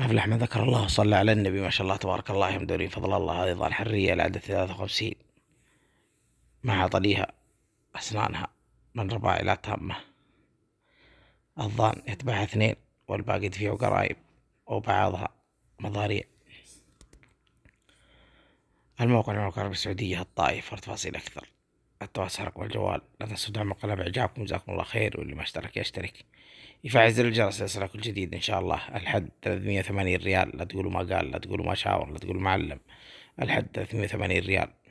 أفلح من ذكر الله وصلى على النبي ما شاء الله تبارك الله لله فضل الله أيضا حريه العدد 53 مع طليها أسنانها من ربع إلى تامة الظان يتبعها اثنين والباقي دفيع قرايب وبعضها مضاريع الموقع المملكة العربية السعودية الطائف ارتفاصيل أكثر التواصل الرقم الجوال لا تنسوا دعم القناة بإعجابكم جزاكم الله خير واللي ما اشترك يشترك يفعل زر الجرس ليصلك كل جديد إن شاء الله الحد 380 ريال لا تقولوا ما قال لا تقولوا ما شاور لا تقولوا معلم الحد 380 ريال